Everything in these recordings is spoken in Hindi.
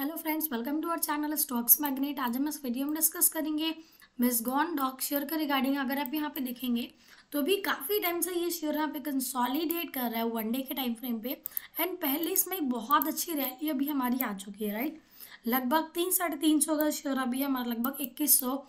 hello friends welcome to our channel stocks magnet आज हम इस वीडियो में डिस्कस करेंगे मिसगॉन डॉक शेयर के रिगार्डिंग अगर आप यहाँ पे देखेंगे तो अभी काफ़ी टाइम से ये शेयर यहाँ पे कंसॉलीडेट कर रहा है वन डे के टाइम फ्रेम पे एंड पहले इसमें बहुत अच्छी रैली अभी हमारी आ चुकी है राइट लगभग तीन साढ़े तीन सौ का शेयर अभी हमारा लगभग इक्कीस सौ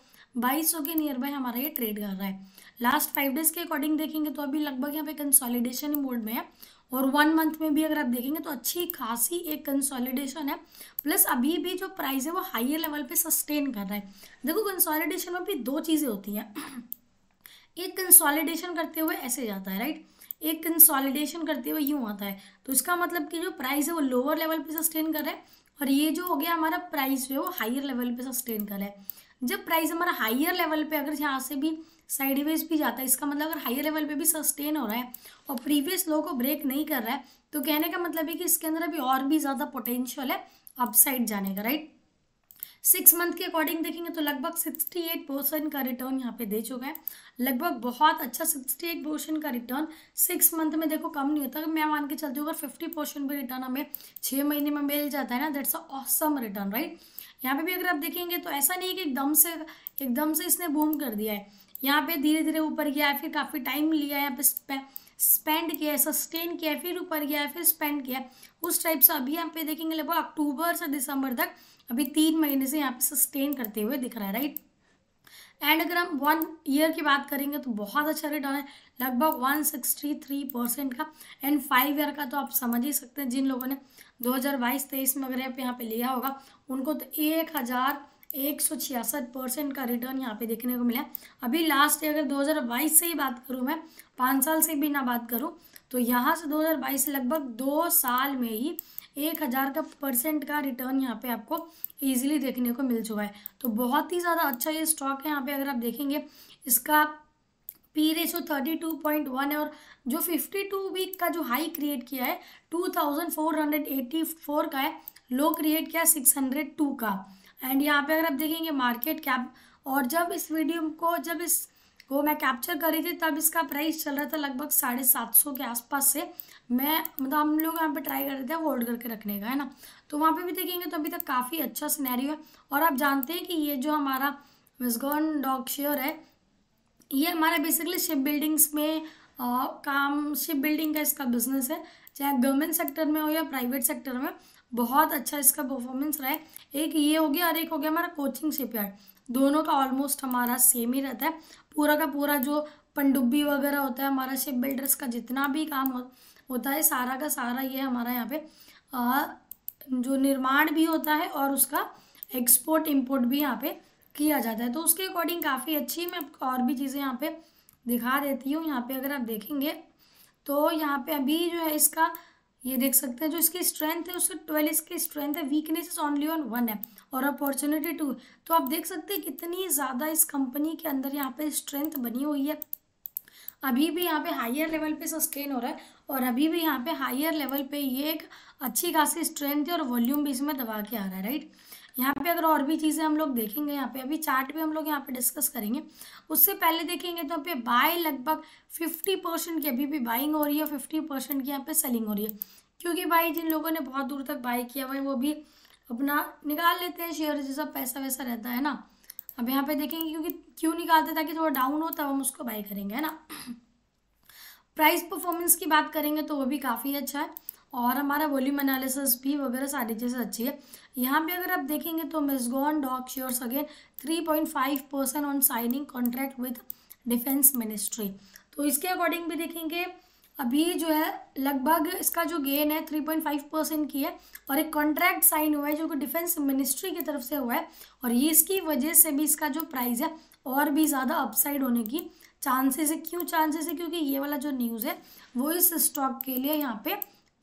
बाईस सौ के नियर बाय हमारा ये ट्रेड कर रहा है लास्ट फाइव डेज के अकॉर्डिंग देखेंगे तो अभी लगभग यहाँ पे कंसॉलिडेशन मोड में है और वन मंथ में भी अगर आप देखेंगे तो अच्छी खासी एक कंसोलिडेशन है प्लस अभी भी जो प्राइस है वो हाइयर लेवल पे सस्टेन कर रहा है देखो कंसोलिडेशन में भी दो चीज़ें होती हैं एक कंसोलिडेशन करते हुए ऐसे जाता है राइट एक कंसोलिडेशन करते हुए यूँ आता है तो इसका मतलब कि जो प्राइस है वो लोअर लेवल पे सस्टेन कर रहा है और ये जो हो गया हमारा प्राइस है वो हाइयर लेवल पे सस्टेन कर रहा है जब प्राइस हमारा हाइयर लेवल पे अगर यहाँ से भी साइड भी जाता है इसका मतलब अगर हाई लेवल पे भी सस्टेन हो रहा है और प्रीवियस लो को ब्रेक नहीं कर रहा है तो कहने का मतलब है कि इसके अंदर अभी और भी ज़्यादा पोटेंशियल है अपसाइड जाने का राइट सिक्स मंथ के अकॉर्डिंग देखेंगे तो लगभग सिक्सटी एट परसेंट का रिटर्न यहाँ पे दे चुका है लगभग बहुत अच्छा सिक्सटी एट परसेंट का रिटर्न सिक्स मंथ में देखो कम नहीं होता मैं मान के चलती हूँ अगर फिफ्टी परसेंट भी रिटर्न हमें छः महीने में मिल जाता है ना that's a awesome return right यहाँ पे भी अगर आप देखेंगे तो ऐसा नहीं है कि एकदम से एकदम से इसने बूम कर दिया है यहाँ पे धीरे धीरे ऊपर गया फिर काफ़ी टाइम लिया यहाँ पे स्पेंड किया सस्टेन किया फिर ऊपर गया फिर स्पेंड किया उस टाइप से अभी यहाँ पे देखेंगे लगभग अक्टूबर से दिसंबर तक अभी तीन महीने से यहाँ पे सस्टेन करते हुए दिख रहा है राइट एंड अगर हम वन ईयर की बात करेंगे तो बहुत अच्छा रिटर्न है लगभग वन सिक्सटी थ्री परसेंट का एंड फाइव ईयर का तो आप समझ ही सकते हैं जिन लोगों ने दो हज़ार बाईस तेईस में अगर आप यहाँ पे लिया होगा उनको तो एक हज़ार एक सौ छियासठ परसेंट का रिटर्न यहाँ पे देखने को मिला है अभी लास्ट अगर 2022 से ही बात करूँ मैं पाँच साल से भी ना बात करूँ तो यहाँ से 2022 से लगभग दो साल में ही एक हज़ार का परसेंट का रिटर्न यहाँ पे आपको इजीली देखने को मिल चुका है तो बहुत ही ज़्यादा अच्छा ये स्टॉक है यहाँ पे अगर आप देखेंगे इसका P ratio thirty two point one है और जो फिफ्टी टू वीक का जो हाई क्रिएट किया है two thousand four hundred eighty four का है लो क्रिएट किया सिक्स हंड्रेड टू का एंड यहाँ पे अगर आप देखेंगे मार्केट कैप और जब इस वीडियो को जब इस को मैं कैप्चर कर रही थी तब इसका प्राइस चल रहा था लगभग साढ़े सात सौ के आसपास से मैं मतलब हम लोग यहाँ पे ट्राई कर रहे थे होल्ड करके रखने का है ना तो वहाँ पे भी देखेंगे तो अभी तक काफ़ी अच्छा सिनेरियो है और आप जानते हैं कि ये जो हमारा मिसगॉन डॉग शेयर है ये हमारा बेसिकली शिप बिल्डिंग्स में आ, काम शिप बिल्डिंग का इसका बिजनेस है चाहे गवर्नमेंट सेक्टर में हो या प्राइवेट सेक्टर में बहुत अच्छा इसका परफॉर्मेंस रहा है एक ये हो गया और एक हो गया हमारा कोचिंग शिपयार्ड दोनों का ऑलमोस्ट हमारा सेम ही रहता है पूरा का पूरा जो पनडुब्बी वगैरह होता है हमारा शिप बिल्डर्स का जितना भी काम हो, होता है सारा का सारा ये हमारा यहाँ पे आ, जो निर्माण भी होता है और उसका एक्सपोर्ट इम्पोर्ट भी यहाँ पे किया जाता है तो उसके अकॉर्डिंग काफ़ी अच्छी मैं और भी चीज़ें यहाँ पे दिखा देती हूँ यहाँ पे अगर आप देखेंगे तो यहाँ पे अभी जो है इसका ये देख सकते हैं जो इसकी स्ट्रेंथ है उससे ट्वेल्व इसकी स्ट्रेंथ है weakness is only on one है और अपॉर्चुनिटी टू तो आप देख सकते हैं कितनी ज़्यादा इस कंपनी के अंदर यहाँ पे स्ट्रेंथ बनी हुई है अभी भी यहाँ पे हायर लेवल पे सस्टेन हो रहा है और अभी भी यहाँ पे हायर लेवल पे ये एक अच्छी खासी स्ट्रेंथ है और वॉल्यूम भी इसमें दबा के आ रहा है राइट यहाँ पे अगर और भी चीज़ें हम लोग देखेंगे यहाँ पे अभी चार्ट भी हम लोग यहाँ पे डिस्कस करेंगे उससे पहले देखेंगे तो यहाँ पे बाय लगभग फिफ्टी परसेंट की अभी भी बाइंग हो रही है फिफ्टी परसेंट की यहाँ पे सेलिंग हो रही है क्योंकि भाई जिन लोगों ने बहुत दूर तक बाई किया हुआ है वो भी अपना निकाल लेते हैं शेयर जैसा पैसा वैसा रहता है ना अब यहाँ पे देखेंगे क्योंकि क्यों निकालते ताकि थोड़ा डाउन हो तब हम उसको बाई करेंगे है ना प्राइस परफॉर्मेंस की बात करेंगे तो वो भी काफ़ी अच्छा है और हमारा वॉल्यूम एनालिसिस भी वगैरह सारी चीज़ें अच्छी है यहाँ पे अगर आप देखेंगे तो Mazagon dock soars again three point five percent on signing contract with defence ministry तो इसके अकॉर्डिंग भी देखेंगे अभी जो है लगभग इसका जो गेन है थ्री पॉइंट फाइव परसेंट की है और एक कॉन्ट्रैक्ट साइन हुआ है जो कि डिफेंस मिनिस्ट्री की तरफ से हुआ है और ये इसकी वजह से भी इसका जो प्राइस है और भी ज़्यादा अपसाइड होने की चांसेस है क्यों चांसेस है क्योंकि ये वाला जो न्यूज़ है वो इस स्टॉक के लिए यहाँ पे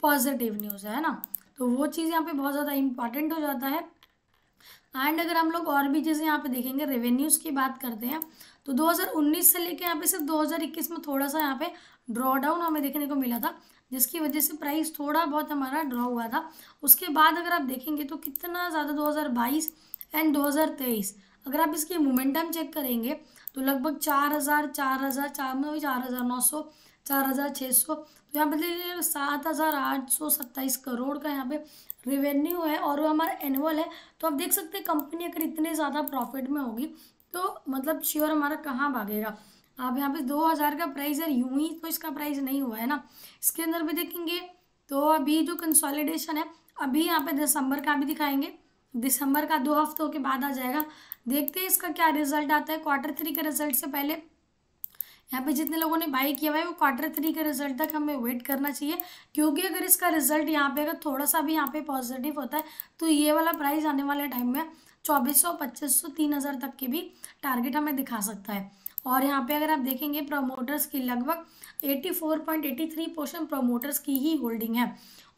पॉजिटिव न्यूज़ है ना तो वो चीज़ यहाँ पे बहुत ज़्यादा इंपॉर्टेंट हो जाता है एंड अगर हम लोग और भी जैसे यहाँ पे देखेंगे रेवेन्यूज़ की बात करते हैं तो 2019 से लेके यहाँ पे सिर्फ 2021 में थोड़ा सा यहाँ पे ड्रॉ डाउन हमें देखने को मिला था जिसकी वजह से प्राइस थोड़ा बहुत हमारा ड्रॉ हुआ था उसके बाद अगर आप देखेंगे तो कितना ज़्यादा दो एंड दो अगर आप इसकी मोमेंटम चेक करेंगे तो लगभग चार हज़ार चार हज़ार चार में चार हज़ार नौ सौ चार हज़ार छः सौ तो यहाँ पे सात हज़ार आठ सौ सत्ताईस करोड़ का यहाँ पे रिवेन्यू है और वो हमारा एनुअल है तो आप देख सकते हैं कंपनी अगर इतने ज़्यादा प्रॉफिट में होगी तो मतलब श्योर हमारा कहाँ भागेगा आप यहाँ पे दो हज़ार का प्राइस है यूं ही तो इसका प्राइस नहीं हुआ है ना इसके अंदर भी देखेंगे तो अभी जो कंसोलिडेशन है अभी यहाँ पे दिसंबर का भी दिखाएंगे दिसंबर का दो हफ्तों के बाद आ जाएगा देखते हैं इसका क्या रिजल्ट आता है क्वार्टर थ्री के रिजल्ट से पहले यहाँ पे जितने लोगों ने बाई किया हुआ है वो क्वार्टर थ्री के रिजल्ट तक हमें वेट करना चाहिए क्योंकि अगर इसका रिजल्ट यहाँ पे अगर थोड़ा सा भी यहाँ पे पॉजिटिव होता है तो ये वाला प्राइस आने वाले टाइम में चौबीस सौ पच्चीस सौ तीन हज़ार तक के भी टारगेट हमें दिखा सकता है और यहाँ पे अगर आप देखेंगे प्रोमोटर्स की लगभग 84.83 फोर प्रोमोटर्स की ही होल्डिंग है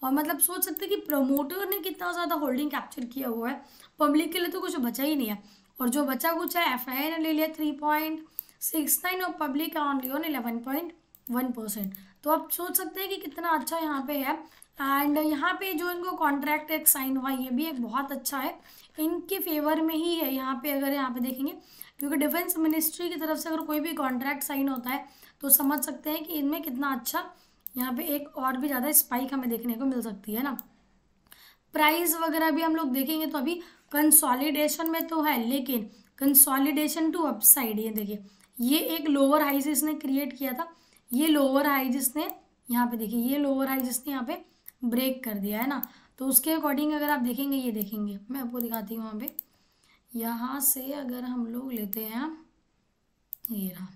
और मतलब सोच सकते हैं कि प्रोमोटर ने कितना ज़्यादा होल्डिंग कैप्चर किया हुआ है पब्लिक के लिए तो कुछ बचा ही नहीं है और जो बचा कुछ है एफ ने ले लिया थ्री पॉइंट सिक्स नाइन और public only on eleven point one percent तो आप सोच सकते हैं कि कितना अच्छा यहाँ पे है एंड यहाँ पे जो इनको कॉन्ट्रैक्ट एक साइन हुआ ये भी एक बहुत अच्छा है इनके फेवर में ही है यहाँ पे अगर यहाँ पे देखेंगे क्योंकि डिफेंस मिनिस्ट्री की तरफ से अगर कोई भी कॉन्ट्रैक्ट साइन होता है तो समझ सकते हैं कि इनमें कितना अच्छा यहाँ पे एक और भी ज़्यादा स्पाइक हमें देखने को मिल सकती है ना प्राइस वगैरह भी हम लोग देखेंगे तो अभी कंसोलिडेशन में तो है लेकिन कंसोलिडेशन टू अपसाइड ये देखिए ये एक लोअर हाई से इसने क्रिएट किया था ये लोअर हाई जिसने यहाँ पे देखिए ये लोअर हाई जिसने यहाँ पे ब्रेक कर दिया है ना तो उसके अकॉर्डिंग अगर आप देखेंगे ये देखेंगे मैं आपको दिखाती हूँ वहाँ पे यहाँ से अगर हम लोग लेते हैं ये रहा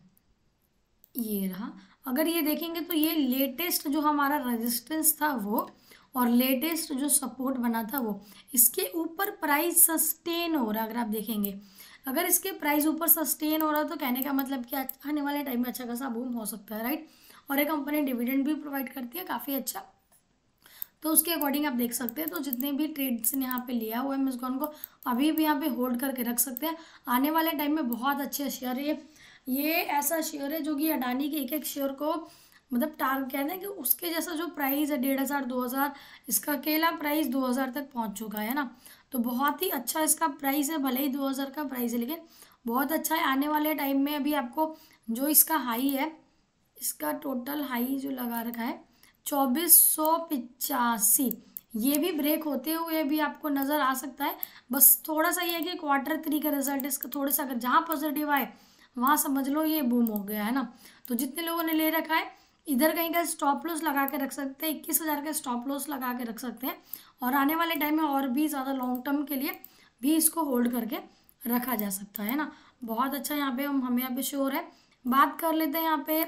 ये रहा अगर ये देखेंगे तो ये लेटेस्ट जो हमारा रेजिस्टेंस था वो और लेटेस्ट जो सपोर्ट बना था वो इसके ऊपर प्राइस सस्टेन हो रहा अगर आप देखेंगे अगर इसके प्राइस ऊपर सस्टेन हो रहा है तो कहने का मतलब कि आने वाले टाइम में अच्छा खासा बूम हो सकता है राइट और ये कंपनी डिविडेंड भी प्रोवाइड करती है काफ़ी अच्छा तो उसके अकॉर्डिंग आप देख सकते हैं तो जितने भी ट्रेड्स ने यहाँ पे लिया हुआ है मिसकॉन को अभी भी यहाँ पे होल्ड करके रख सकते हैं आने वाले टाइम में बहुत अच्छे शेयर है ये ऐसा शेयर है जो कि अडानी के एक एक शेयर को मतलब टार्ग कहते हैं कि उसके जैसा जो प्राइस है डेढ़ हज़ार दो हज़ार इसका अकेला प्राइस दो हज़ार तक पहुँच चुका है ना तो बहुत ही अच्छा इसका प्राइस है भले ही दो हज़ार का प्राइस है लेकिन बहुत अच्छा है आने वाले टाइम में अभी आपको जो इसका हाई है इसका टोटल हाई जो लगा रखा है चौबीस सौ पिचासी ये भी ब्रेक होते हुए भी आपको नज़र आ सकता है बस थोड़ा सा ये है कि क्वार्टर थ्री का रिजल्ट इसका थोड़ा सा अगर जहाँ पॉजिटिव आए वहाँ समझ लो ये बूम हो गया है ना तो जितने लोगों ने ले रखा है इधर कहीं का स्टॉप लॉस लगा के रख सकते हैं इक्कीस हज़ार का स्टॉप लॉस लगा के रख सकते हैं और आने वाले टाइम में और भी ज़्यादा लॉन्ग टर्म के लिए भी इसको होल्ड करके रखा जा सकता है ना बहुत अच्छा यहाँ पे हम हमें यहाँ पे श्योर है बात कर लेते हैं यहाँ पे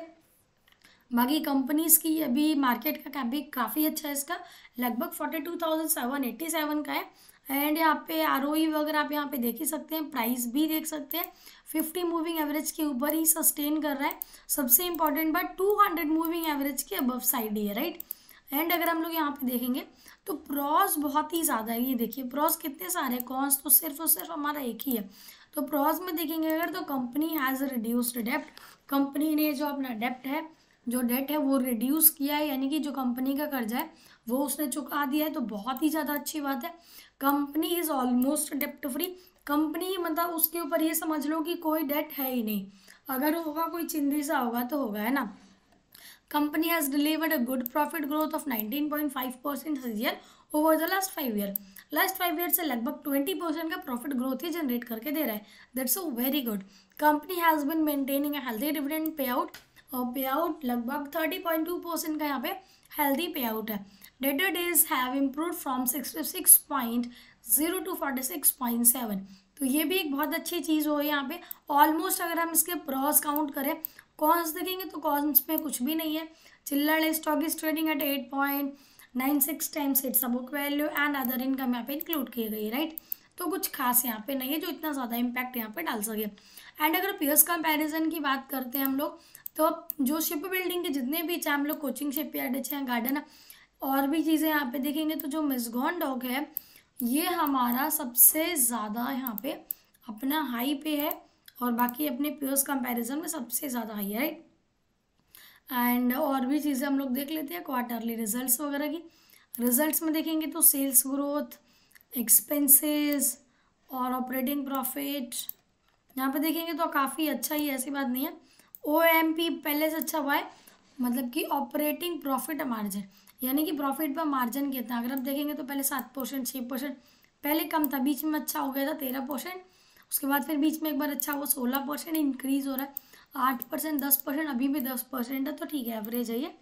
बाकी कंपनीज़ की अभी मार्केट का भी काफ़ी अच्छा है इसका लगभग forty two thousand seven eighty seven का है एंड यहाँ पे आर e वगैरह आप यहाँ पे देख ही सकते हैं प्राइस भी देख सकते हैं फिफ्टी मूविंग एवरेज के ऊपर ही सस्टेन कर रहा है सबसे इंपॉर्टेंट बात टू हंड्रेड मूविंग एवरेज के अबव साइड ही है राइट एंड अगर हम लोग यहाँ पे देखेंगे तो प्रॉस बहुत ही ज़्यादा है ये देखिए प्रॉस कितने सारे हैं कॉन्स तो सिर्फ और सिर्फ हमारा एक ही है तो प्रॉज में देखेंगे अगर तो कंपनी हैज़ रिड्यूस्ड डेप्ट कंपनी ने जो अपना डेप्ट है जो डेट है वो रिड्यूस किया है यानी कि जो कंपनी का कर्जा है वो उसने चुका दिया है तो बहुत ही ज़्यादा अच्छी बात है कंपनी इज़ ऑलमोस्ट डेप्ट फ्री कंपनी मतलब उसके ऊपर ये समझ लो कि कोई डेट है ही नहीं अगर होगा कोई चिंदी सा होगा तो होगा है ना company has delivered a good profit growth of five percent year over the last five year last five year से लगभग ट्वेंटी परसेंट का प्रॉफिट ग्रोथ ही जनरेट करके दे रहा है that's a very good company has been maintaining a healthy dividend pay out और पे आउट लगभग थर्टी पॉइंट टू परसेंट का यहाँ पे हेल्दी पे आउट है debtor days have improve from sixty six point zero to forty six point seven तो ये भी एक बहुत अच्छी चीज़ हो यहाँ पे ऑलमोस्ट अगर हम इसके प्रॉस काउंट करें कॉन्स देखेंगे तो कॉन्स में कुछ भी नहीं है the stock is trading at eight point nine six times its a book value and other income यहाँ पे इंक्लूड की गई राइट तो कुछ खास यहाँ पे नहीं है जो इतना ज़्यादा इम्पैक्ट यहाँ पे डाल सके एंड अगर पीयर्स कंपैरिजन की बात करते हैं हम लोग तो अब जो शिप बिल्डिंग के जितने भी चाहे हम लोग कोचिंग शिप यार्ड अच्छे हैं गार्डन है और भी चीज़ें यहाँ पे देखेंगे तो जो मिसगॉन डॉग है ये हमारा सबसे ज़्यादा यहाँ पे अपना हाई पे है और बाकी अपने प्योर्स कंपैरिजन में सबसे ज़्यादा हाई है एंड और भी चीज़ें हम लोग देख लेते हैं क्वार्टरली रिज़ल्ट वगैरह की रिज़ल्ट में देखेंगे तो सेल्स ग्रोथ एक्सपेंसेस और ऑपरेटिंग प्रॉफिट यहाँ पे देखेंगे तो काफ़ी अच्छा ही ऐसी बात नहीं है ओ एम पी पहले से अच्छा हुआ है मतलब कि ऑपरेटिंग प्रॉफिट मार्जिन यानी कि प्रॉफिट पर मार्जिन कितना अगर आप देखेंगे तो पहले सात परसेंट छः परसेंट पहले कम था बीच में अच्छा हो गया था तेरह परसेंट उसके बाद फिर बीच में एक बार अच्छा हुआ सोलह परसेंट इंक्रीज़ हो रहा है आठ परसेंट दस परसेंट अभी भी दस परसेंट है तो ठीक है एवरेज है ये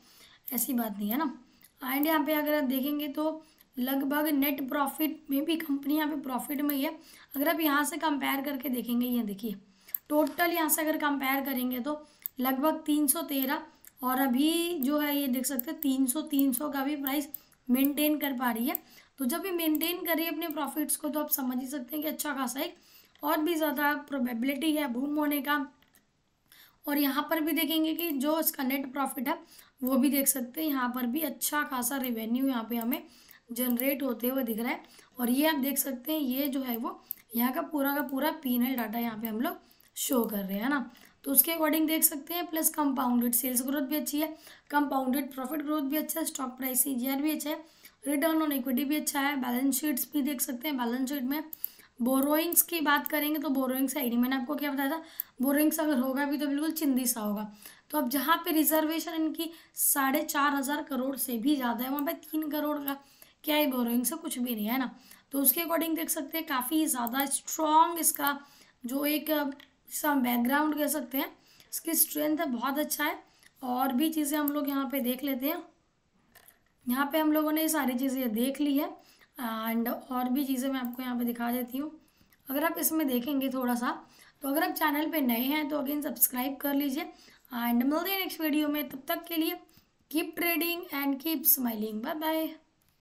ऐसी बात नहीं है ना एंड यहाँ पे अगर आप देखेंगे तो लगभग नेट प्रॉफिट में भी कंपनी यहाँ पे प्रॉफिट में ही है अगर आप यहाँ से कंपेयर करके देखेंगे ये देखिए टोटल यहाँ से अगर कंपेयर करेंगे तो लगभग तीन सौ तेरह और अभी जो है ये देख सकते हैं तीन सौ तीन सौ का भी प्राइस मेंटेन कर पा रही है तो जब ये मेंटेन है अपने प्रॉफिट्स को तो आप समझ ही सकते हैं कि अच्छा खासा एक और भी ज़्यादा प्रोबेबिलिटी है बूम होने का और यहाँ पर भी देखेंगे कि जो इसका नेट प्रॉफिट है वो भी देख सकते हैं यहाँ पर भी अच्छा खासा रेवेन्यू यहाँ पे हमें जनरेट होते हुए दिख रहा है और ये आप देख सकते हैं ये जो है वो यहाँ का पूरा का पूरा पीनल डाटा यहाँ पे हम लोग शो कर रहे हैं ना तो उसके अकॉर्डिंग देख सकते हैं प्लस कंपाउंडेड सेल्स ग्रोथ भी अच्छी है कंपाउंडेड प्रॉफिट ग्रोथ भी अच्छा है स्टॉक प्राइस सी भी अच्छा है रिटर्न ऑन इक्विटी भी अच्छा है बैलेंस शीट्स भी देख सकते हैं बैलेंस शीट में बोरोइंग्स की बात करेंगे तो बोरोइंग्स आई नहीं मैंने आपको क्या बताया था बोरोइंग्स अगर होगा भी तो बिल्कुल चिंदी सा होगा तो अब जहाँ पे रिजर्वेशन इनकी साढ़े चार हज़ार करोड़ से भी ज़्यादा है वहाँ पे तीन करोड़ का क्या ही बोरोइंग से कुछ भी नहीं है ना तो उसके अकॉर्डिंग देख सकते हैं काफ़ी ज़्यादा स्ट्रॉन्ग इसका जो एक जिसका हम बैकग्राउंड कह सकते हैं इसकी स्ट्रेंथ है बहुत अच्छा है और भी चीज़ें हम लोग यहाँ पे देख लेते हैं यहाँ पे हम लोगों ने ये सारी चीज़ें देख ली है एंड और भी चीज़ें मैं आपको यहाँ पे दिखा देती हूँ अगर आप इसमें देखेंगे थोड़ा सा तो अगर आप चैनल पे नए हैं तो अगेन सब्सक्राइब कर लीजिए एंड मिलते हैं नेक्स्ट वीडियो में तब तक के लिए keep trading and keep smiling bye bye